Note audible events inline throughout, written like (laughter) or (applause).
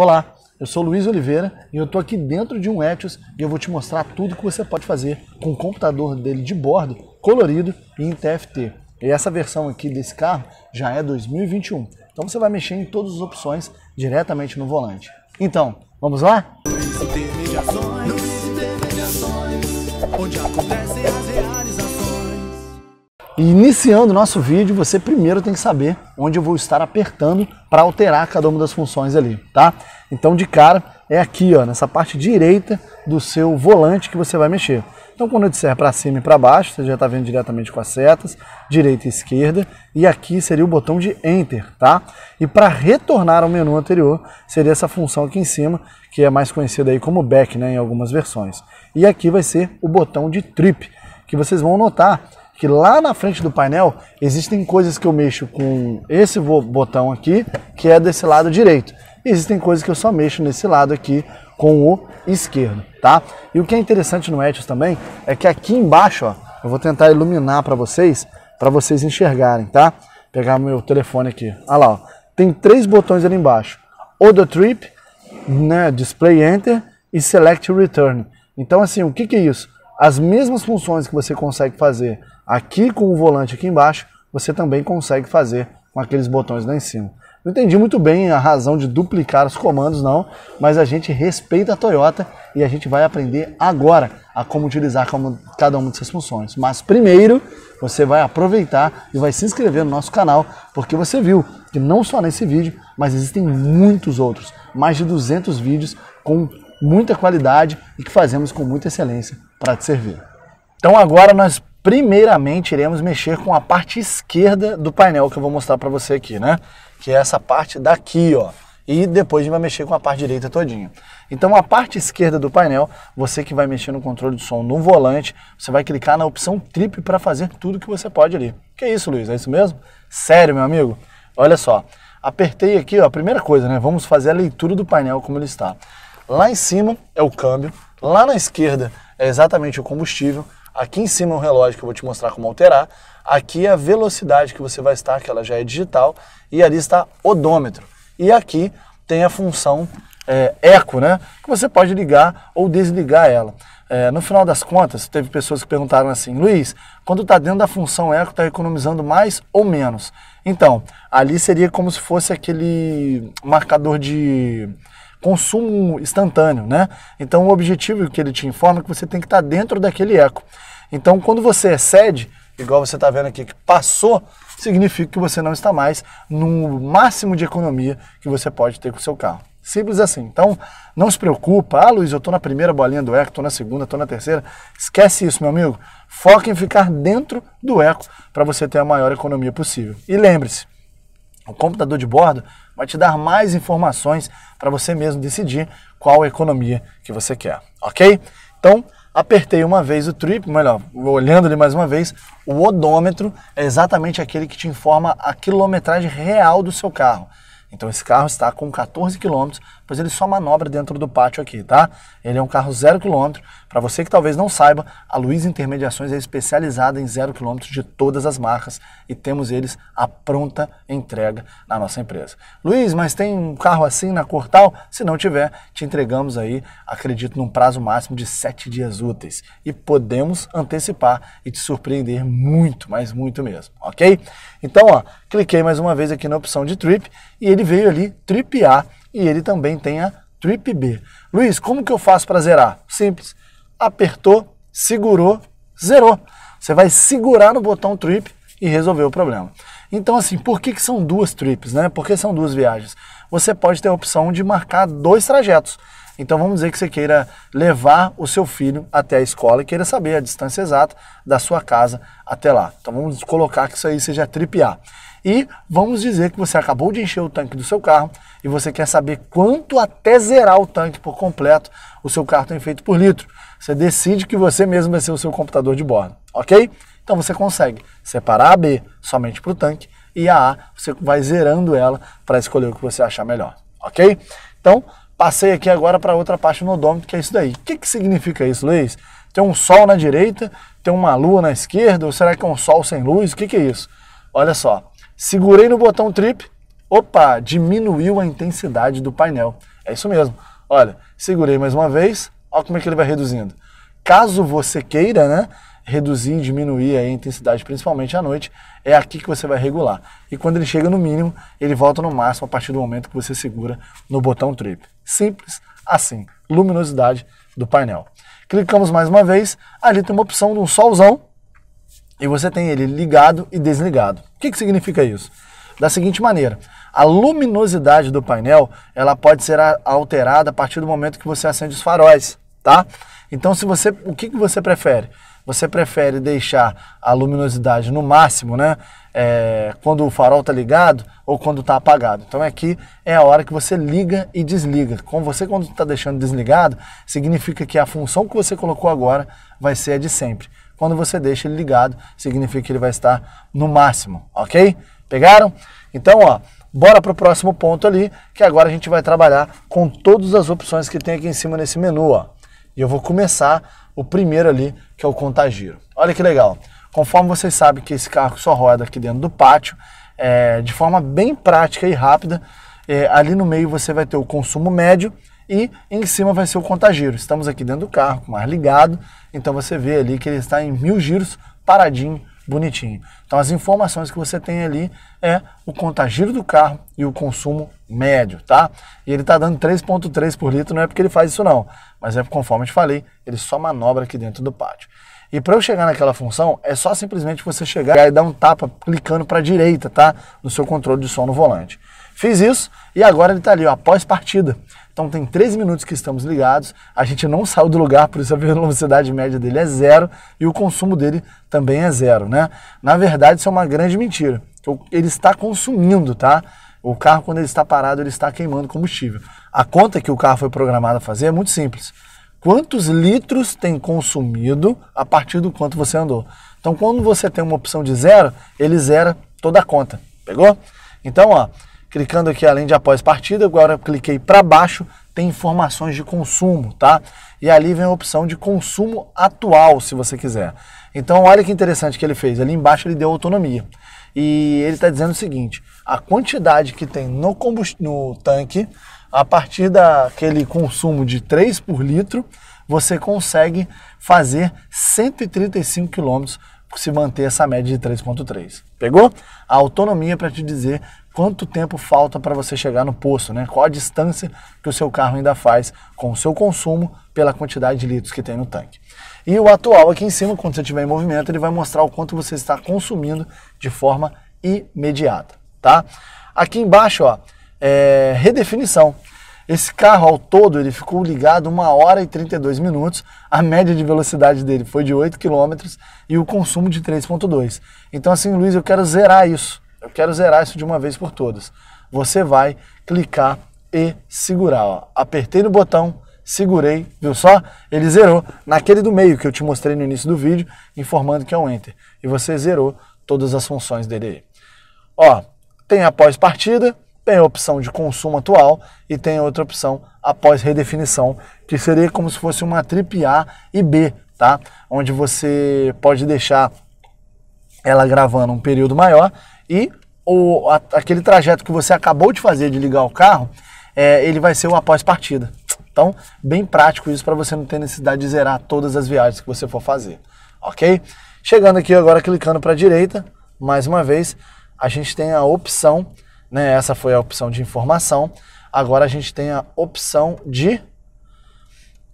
Olá, eu sou Luiz Oliveira e eu estou aqui dentro de um Etios e eu vou te mostrar tudo que você pode fazer com o computador dele de bordo, colorido e em TFT. E essa versão aqui desse carro já é 2021, então você vai mexer em todas as opções diretamente no volante. Então, vamos lá? Luiz Intermediações, Luiz Intermediações, onde acontece... E iniciando o nosso vídeo, você primeiro tem que saber onde eu vou estar apertando para alterar cada uma das funções ali, tá? Então, de cara, é aqui, ó, nessa parte direita do seu volante que você vai mexer. Então, quando eu disser para cima e para baixo, você já está vendo diretamente com as setas, direita e esquerda, e aqui seria o botão de Enter, tá? E para retornar ao menu anterior, seria essa função aqui em cima, que é mais conhecida aí como Back, né, em algumas versões. E aqui vai ser o botão de Trip, que vocês vão notar que lá na frente do painel existem coisas que eu mexo com esse botão aqui, que é desse lado direito. E existem coisas que eu só mexo nesse lado aqui com o esquerdo, tá? E o que é interessante no Etios também é que aqui embaixo, ó, eu vou tentar iluminar para vocês, para vocês enxergarem, tá? Pegar meu telefone aqui. Olha lá, ó. tem três botões ali embaixo. Odo Trip, né, Display Enter e Select Return. Então assim, o que, que é isso? As mesmas funções que você consegue fazer Aqui com o volante aqui embaixo, você também consegue fazer com aqueles botões lá em cima. Não entendi muito bem a razão de duplicar os comandos não, mas a gente respeita a Toyota e a gente vai aprender agora a como utilizar cada uma dessas funções. Mas primeiro, você vai aproveitar e vai se inscrever no nosso canal, porque você viu que não só nesse vídeo, mas existem muitos outros, mais de 200 vídeos com muita qualidade e que fazemos com muita excelência para te servir. Então agora nós Primeiramente, iremos mexer com a parte esquerda do painel que eu vou mostrar para você aqui, né? Que é essa parte daqui, ó. E depois a gente vai mexer com a parte direita todinha. Então, a parte esquerda do painel, você que vai mexer no controle de som no volante, você vai clicar na opção Trip para fazer tudo que você pode ali. Que isso, Luiz? É isso mesmo? Sério, meu amigo? Olha só, apertei aqui, ó, a primeira coisa, né? Vamos fazer a leitura do painel como ele está. Lá em cima é o câmbio, lá na esquerda é exatamente o combustível, Aqui em cima é um relógio que eu vou te mostrar como alterar. Aqui é a velocidade que você vai estar, que ela já é digital. E ali está odômetro. E aqui tem a função é, eco, né? Que você pode ligar ou desligar ela. É, no final das contas, teve pessoas que perguntaram assim, Luiz, quando está dentro da função eco, está economizando mais ou menos? Então, ali seria como se fosse aquele marcador de consumo instantâneo, né? Então o objetivo que ele te informa é que você tem que estar dentro daquele eco. Então quando você excede, igual você está vendo aqui que passou, significa que você não está mais no máximo de economia que você pode ter com o seu carro. Simples assim. Então, não se preocupa. Ah, Luiz, eu estou na primeira bolinha do eco, estou na segunda, estou na terceira. Esquece isso, meu amigo. Foca em ficar dentro do eco para você ter a maior economia possível. E lembre-se, o computador de bordo vai te dar mais informações para você mesmo decidir qual economia que você quer, ok? Então, apertei uma vez o trip, melhor, olhando ele mais uma vez, o odômetro é exatamente aquele que te informa a quilometragem real do seu carro. Então esse carro está com 14 km, pois ele só manobra dentro do pátio aqui, tá? Ele é um carro zero quilômetro. Para você que talvez não saiba, a Luiz Intermediações é especializada em zero quilômetro de todas as marcas e temos eles à pronta entrega na nossa empresa. Luiz, mas tem um carro assim na Cortal Se não tiver, te entregamos aí, acredito, num prazo máximo de sete dias úteis e podemos antecipar e te surpreender muito, mas muito mesmo, ok? Então, ó, cliquei mais uma vez aqui na opção de Trip e ele veio ali Trip A e ele também tem a Trip B. Luiz, como que eu faço para zerar? Simples, apertou, segurou, zerou. Você vai segurar no botão trip e resolver o problema. Então, assim, por que, que são duas trips, né? Por que são duas viagens? Você pode ter a opção de marcar dois trajetos. Então, vamos dizer que você queira levar o seu filho até a escola e queira saber a distância exata da sua casa até lá. Então, vamos colocar que isso aí seja trip A. E vamos dizer que você acabou de encher o tanque do seu carro e você quer saber quanto até zerar o tanque por completo o seu carro tem feito por litro. Você decide que você mesmo vai ser o seu computador de bordo, ok? Então você consegue separar a B somente para o tanque e a A você vai zerando ela para escolher o que você achar melhor, ok? Então passei aqui agora para outra parte no odômetro que é isso daí. O que, que significa isso, Luiz? Tem um sol na direita, tem uma lua na esquerda, ou será que é um sol sem luz? O que, que é isso? Olha só, segurei no botão trip, opa, diminuiu a intensidade do painel. É isso mesmo. Olha, segurei mais uma vez, olha como é que ele vai reduzindo. Caso você queira, né, reduzir e diminuir a intensidade, principalmente à noite, é aqui que você vai regular. E quando ele chega no mínimo, ele volta no máximo a partir do momento que você segura no botão trip. Simples assim, luminosidade do painel. Clicamos mais uma vez, ali tem uma opção de um solzão, e você tem ele ligado e desligado. O que, que significa isso? Da seguinte maneira, a luminosidade do painel ela pode ser alterada a partir do momento que você acende os faróis, tá? Então, se você, o que, que você prefere? Você prefere deixar a luminosidade no máximo, né? É, quando o farol está ligado ou quando está apagado. Então aqui é, é a hora que você liga e desliga. Com você quando está deixando desligado, significa que a função que você colocou agora vai ser a de sempre. Quando você deixa ele ligado, significa que ele vai estar no máximo, ok? Pegaram? Então, ó, bora para o próximo ponto ali, que agora a gente vai trabalhar com todas as opções que tem aqui em cima nesse menu, ó. E eu vou começar o primeiro ali, que é o contagiro. Olha que legal. Conforme vocês sabem que esse carro só roda aqui dentro do pátio, é, de forma bem prática e rápida, é, ali no meio você vai ter o consumo médio e em cima vai ser o contagiro. Estamos aqui dentro do carro com o ar ligado, então você vê ali que ele está em mil giros, paradinho, bonitinho. Então as informações que você tem ali é o contagiro do carro e o consumo médio, tá? E ele está dando 3.3 por litro, não é porque ele faz isso não, mas é conforme eu te falei, ele só manobra aqui dentro do pátio. E para eu chegar naquela função, é só simplesmente você chegar e dar um tapa clicando para a direita, tá? No seu controle de som no volante. Fiz isso e agora ele está ali, ó, após partida. Então tem 13 minutos que estamos ligados, a gente não saiu do lugar, por isso a (laughs) velocidade média dele é zero e o consumo dele também é zero, né? Na verdade, isso é uma grande mentira. Ele está consumindo, tá? O carro, quando ele está parado, ele está queimando combustível. A conta que o carro foi programado a fazer é muito simples. Quantos litros tem consumido a partir do quanto você andou? Então, quando você tem uma opção de zero, ele zera toda a conta. Pegou? Então, ó, Clicando aqui além de após partida, agora cliquei para baixo, tem informações de consumo, tá? E ali vem a opção de consumo atual, se você quiser. Então, olha que interessante que ele fez. Ali embaixo ele deu autonomia. E ele está dizendo o seguinte: a quantidade que tem no, no tanque, a partir daquele consumo de 3 por litro, você consegue fazer 135 quilômetros se manter essa média de 3,3. Pegou? A autonomia para te dizer quanto tempo falta para você chegar no posto, né? Qual a distância que o seu carro ainda faz com o seu consumo pela quantidade de litros que tem no tanque. E o atual aqui em cima, quando você estiver em movimento, ele vai mostrar o quanto você está consumindo de forma imediata, tá? Aqui embaixo, ó, é redefinição. Esse carro ao todo ele ficou ligado 1 hora e 32 minutos. A média de velocidade dele foi de 8 km e o consumo de 3.2. Então assim, Luiz, eu quero zerar isso. Eu quero zerar isso de uma vez por todas. Você vai clicar e segurar. Ó. Apertei no botão, segurei, viu só? Ele zerou naquele do meio que eu te mostrei no início do vídeo, informando que é um Enter. E você zerou todas as funções dele. Ó, tem após partida, tem a opção de consumo atual e tem outra opção após redefinição, que seria como se fosse uma trip A e B, tá? Onde você pode deixar ela gravando um período maior e o, a, aquele trajeto que você acabou de fazer de ligar o carro, é, ele vai ser o após partida. Então, bem prático isso para você não ter necessidade de zerar todas as viagens que você for fazer, ok? Chegando aqui agora, clicando para a direita, mais uma vez, a gente tem a opção, né? Essa foi a opção de informação. Agora a gente tem a opção de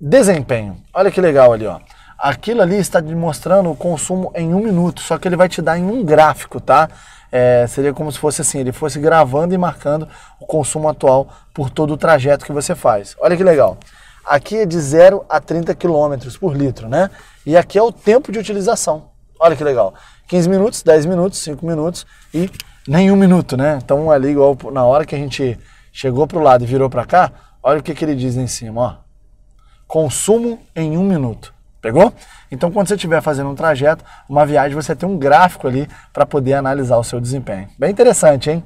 desempenho. Olha que legal ali, ó. Aquilo ali está mostrando o consumo em um minuto, só que ele vai te dar em um gráfico, tá? É, seria como se fosse assim, ele fosse gravando e marcando o consumo atual por todo o trajeto que você faz. Olha que legal. Aqui é de 0 a 30 km por litro, né? E aqui é o tempo de utilização. Olha que legal. 15 minutos, 10 minutos, 5 minutos e nenhum minuto, né? Então ali igual na hora que a gente chegou para o lado e virou para cá, olha o que, que ele diz em cima, ó. Consumo em um minuto. Pegou? Então, quando você estiver fazendo um trajeto, uma viagem, você tem um gráfico ali para poder analisar o seu desempenho. Bem interessante, hein?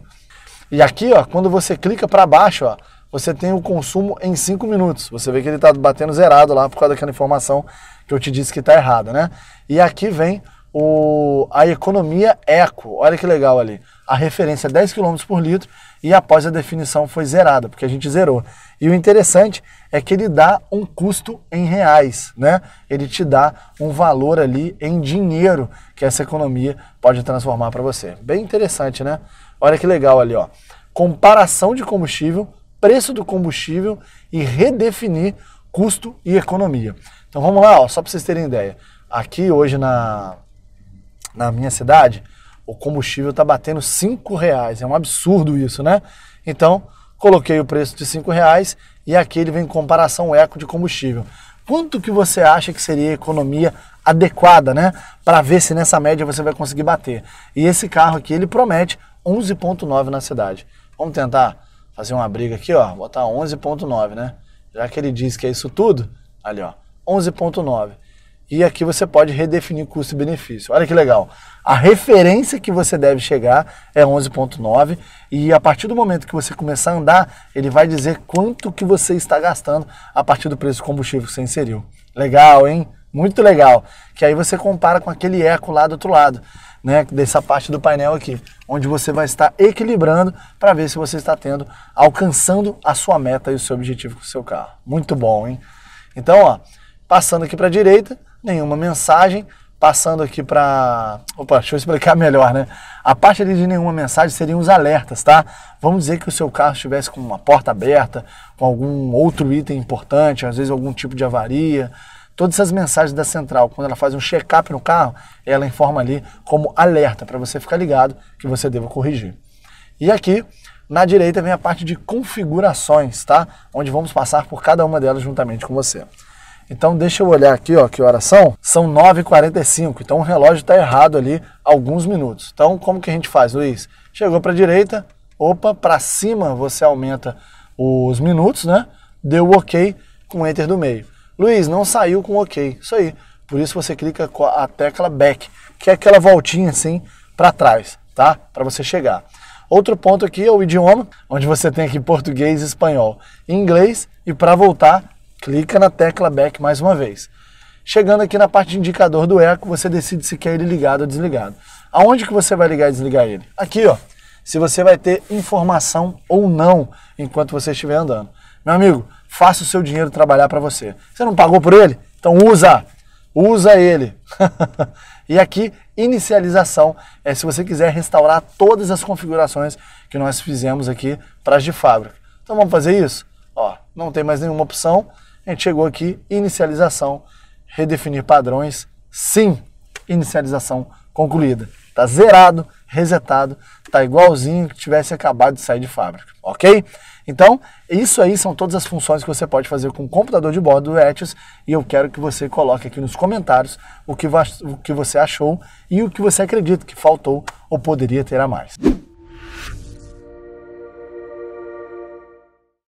E aqui, ó, quando você clica para baixo, ó, você tem o consumo em 5 minutos. Você vê que ele está batendo zerado lá por causa daquela informação que eu te disse que está errada, né? E aqui vem o, a economia eco. Olha que legal ali a referência 10 é km por litro e após a definição foi zerada, porque a gente zerou. E o interessante é que ele dá um custo em reais, né? Ele te dá um valor ali em dinheiro que essa economia pode transformar para você. Bem interessante, né? Olha que legal ali, ó. Comparação de combustível, preço do combustível e redefinir custo e economia. Então vamos lá, ó, só para vocês terem ideia. Aqui hoje na, na minha cidade, o combustível está batendo cinco reais. É um absurdo isso, né? Então, coloquei o preço de cinco reais e aqui ele vem em comparação eco de combustível. Quanto que você acha que seria a economia adequada, né? Para ver se nessa média você vai conseguir bater. E esse carro aqui, ele promete 11.9 na cidade. Vamos tentar fazer uma briga aqui, ó. Botar 11.9, né? Já que ele diz que é isso tudo, ali, ó. 11.9. E aqui você pode redefinir custo-benefício. Olha que legal. A referência que você deve chegar é 11.9 e a partir do momento que você começar a andar, ele vai dizer quanto que você está gastando a partir do preço do combustível que você inseriu. Legal, hein? Muito legal. Que aí você compara com aquele eco lá do outro lado, né, dessa parte do painel aqui, onde você vai estar equilibrando para ver se você está tendo alcançando a sua meta e o seu objetivo com o seu carro. Muito bom, hein? Então, ó, passando aqui para a direita, nenhuma mensagem, passando aqui para. Opa, deixa eu explicar (laughs) melhor, né? A parte ali de nenhuma mensagem seriam os alertas, tá? Vamos dizer que o seu carro estivesse com uma porta aberta, com algum outro item importante, às vezes algum tipo de avaria. Todas essas mensagens da central, quando ela faz um check-up no carro, ela informa ali como alerta, para você ficar ligado que você deva corrigir. E aqui, na direita, vem a parte de configurações, tá? Onde vamos passar por cada uma delas juntamente com você. Então deixa eu olhar aqui, ó, que horas são? São 9h45, então o relógio está errado ali alguns minutos. Então como que a gente faz, Luiz? Chegou para a direita, opa, para cima você aumenta os minutos, né? Deu o OK com Enter do meio. Luiz, não saiu com OK, isso aí. Por isso você clica com a tecla Back, que é aquela voltinha assim para trás, tá? Para você chegar. Outro ponto aqui é o idioma, onde você tem aqui português e espanhol, inglês e para voltar clica na tecla back mais uma vez. Chegando aqui na parte de indicador do eco, você decide se quer ele ligado ou desligado. Aonde que você vai ligar e desligar ele? Aqui, ó. Se você vai ter informação ou não enquanto você estiver andando. Meu amigo, faça o seu dinheiro trabalhar para você. Você não pagou por ele? Então usa! Usa ele! (laughs) e aqui, inicialização é se você quiser restaurar todas as configurações que nós fizemos aqui para as de fábrica. Então vamos fazer isso? Ó, não tem mais nenhuma opção. A gente chegou aqui, inicialização, redefinir padrões, sim, inicialização concluída. Tá zerado, resetado, tá igualzinho que tivesse acabado de sair de fábrica, ok? Então, isso aí são todas as funções que você pode fazer com o computador de bordo do Etios e eu quero que você coloque aqui nos comentários o que, o que você achou e o que você acredita que faltou ou poderia ter a mais.